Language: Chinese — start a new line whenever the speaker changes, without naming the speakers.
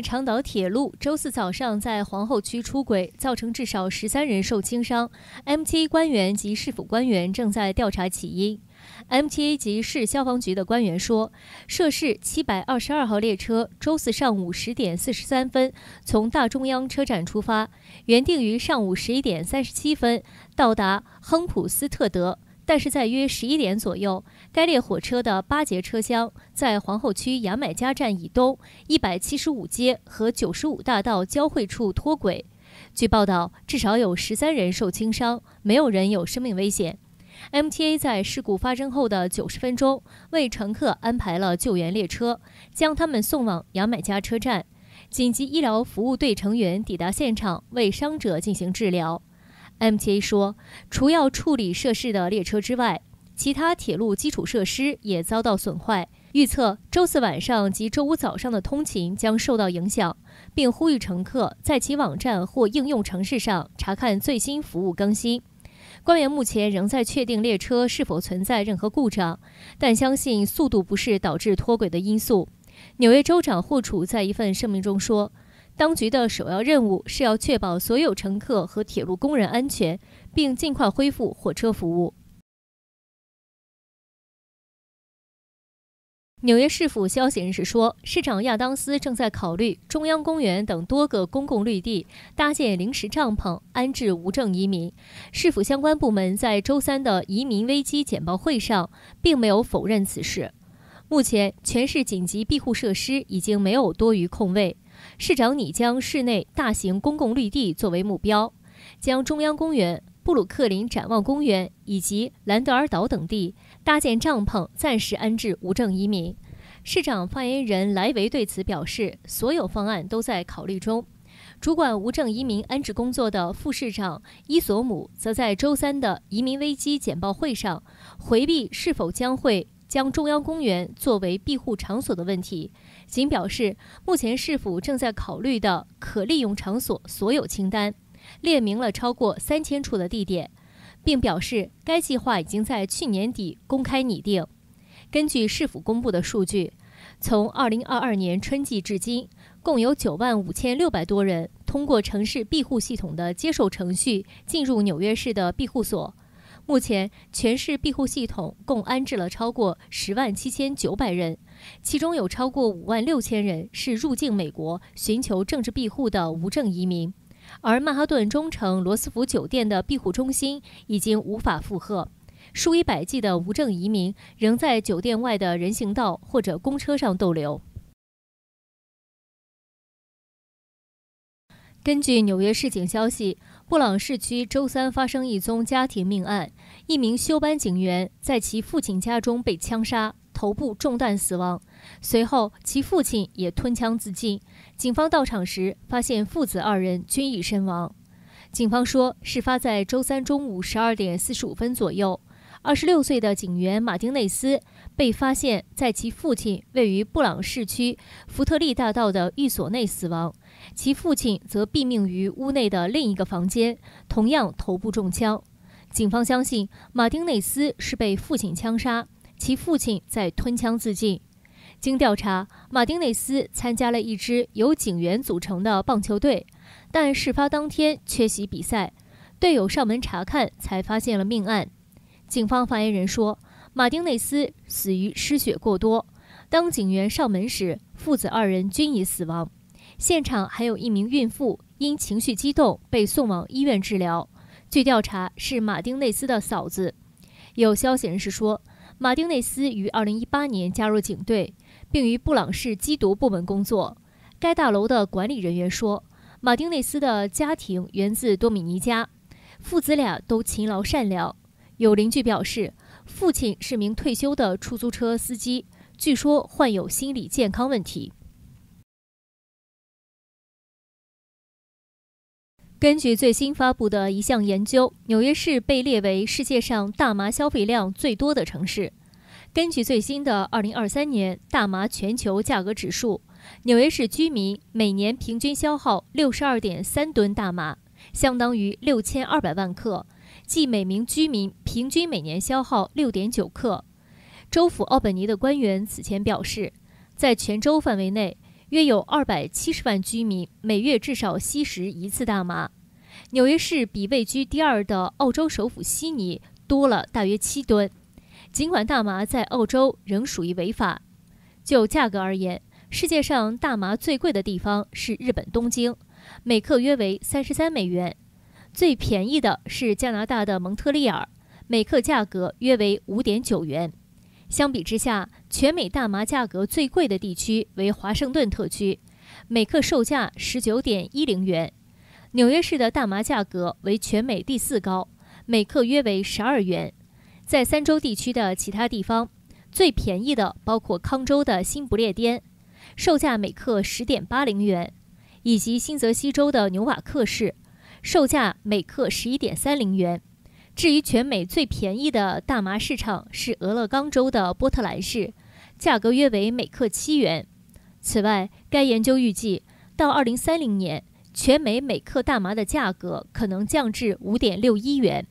长岛铁路周四早上在皇后区出轨，造成至少十三人受轻伤。MTA 官员及市府官员正在调查起因。MTA 及市消防局的官员说，涉事七百二十二号列车周四上午十点四十三分从大中央车站出发，原定于上午十一点三十七分到达亨普斯特德。但是在约十一点左右，该列火车的八节车厢在皇后区牙买加站以东一百七十五街和九十五大道交汇处脱轨。据报道，至少有十三人受轻伤，没有人有生命危险。MTA 在事故发生后的九十分钟为乘客安排了救援列车，将他们送往牙买加车站。紧急医疗服务队成员抵达现场，为伤者进行治疗。m a 说，除要处理涉事的列车之外，其他铁路基础设施也遭到损坏。预测周四晚上及周五早上的通勤将受到影响，并呼吁乘客在其网站或应用程式上查看最新服务更新。官员目前仍在确定列车是否存在任何故障，但相信速度不是导致脱轨的因素。纽约州长霍楚在一份声明中说。当局的首要任务是要确保所有乘客和铁路工人安全，并尽快恢复火车服务。纽约市府消息人士说，市长亚当斯正在考虑中央公园等多个公共绿地搭建临时帐篷安置无证移民。市府相关部门在周三的移民危机简报会上并没有否认此事。目前，全市紧急庇护设施已经没有多余空位。市长拟将市内大型公共绿地作为目标，将中央公园、布鲁克林展望公园以及兰德尔岛等地搭建帐篷，暂时安置无证移民。市长发言人莱维对此表示，所有方案都在考虑中。主管无证移民安置工作的副市长伊索姆则在周三的移民危机简报会上回避是否将会。将中央公园作为庇护场所的问题，仅表示目前市府正在考虑的可利用场所所有清单，列明了超过三千处的地点，并表示该计划已经在去年底公开拟定。根据市府公布的数据，从2022年春季至今，共有9万5600多人通过城市庇护系统的接受程序进入纽约市的庇护所。目前，全市庇护系统共安置了超过十万七千九百人，其中有超过五万六千人是入境美国寻求政治庇护的无证移民。而曼哈顿中城罗斯福酒店的庇护中心已经无法负荷，数以百计的无证移民仍在酒店外的人行道或者公车上逗留。根据纽约市警消息。布朗市区周三发生一宗家庭命案，一名休班警员在其父亲家中被枪杀，头部中弹死亡，随后其父亲也吞枪自尽。警方到场时发现父子二人均已身亡。警方说，事发在周三中午十二点四十五分左右。二十六岁的警员马丁内斯被发现在其父亲位于布朗市区福特利大道的寓所内死亡，其父亲则毙命于屋内的另一个房间，同样头部中枪。警方相信马丁内斯是被父亲枪杀，其父亲在吞枪自尽。经调查，马丁内斯参加了一支由警员组成的棒球队，但事发当天缺席比赛，队友上门查看才发现了命案。警方发言人说，马丁内斯死于失血过多。当警员上门时，父子二人均已死亡。现场还有一名孕妇因情绪激动被送往医院治疗。据调查，是马丁内斯的嫂子。有消息人士说，马丁内斯于2018年加入警队，并于布朗市缉毒部门工作。该大楼的管理人员说，马丁内斯的家庭源自多米尼加，父子俩都勤劳善良。有邻居表示，父亲是名退休的出租车司机，据说患有心理健康问题。根据最新发布的一项研究，纽约市被列为世界上大麻消费量最多的城市。根据最新的2023年大麻全球价格指数，纽约市居民每年平均消耗62.3吨大麻，相当于6200万克。即每名居民平均每年消耗六点九克。州府奥本尼的官员此前表示，在全州范围内，约有二百七十万居民每月至少吸食一次大麻。纽约市比位居第二的澳洲首府悉尼多了大约七吨。尽管大麻在澳洲仍属于违法。就价格而言，世界上大麻最贵的地方是日本东京，每克约为三十三美元。最便宜的是加拿大的蒙特利尔，每克价格约为五点九元。相比之下，全美大麻价格最贵的地区为华盛顿特区，每克售价十九点一零元。纽约市的大麻价格为全美第四高，每克约为十二元。在三州地区的其他地方，最便宜的包括康州的新不列颠，售价每克十点八零元，以及新泽西州的纽瓦克市。售价每克十一点三零元。至于全美最便宜的大麻市场是俄勒冈州的波特兰市，价格约为每克七元。此外，该研究预计到二零三零年，全美每克大麻的价格可能降至五点六一元。